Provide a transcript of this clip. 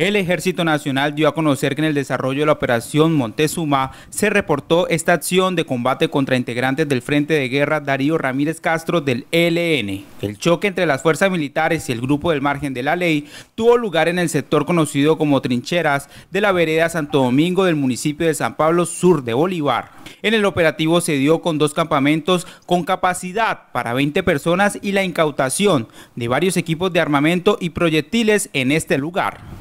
El Ejército Nacional dio a conocer que en el desarrollo de la operación Montezuma se reportó esta acción de combate contra integrantes del Frente de Guerra Darío Ramírez Castro del ELN. El choque entre las fuerzas militares y el grupo del margen de la ley tuvo lugar en el sector conocido como Trincheras de la vereda Santo Domingo del municipio de San Pablo Sur de Bolívar. En el operativo se dio con dos campamentos con capacidad para 20 personas y la incautación de varios equipos de armamento y proyectiles en este lugar.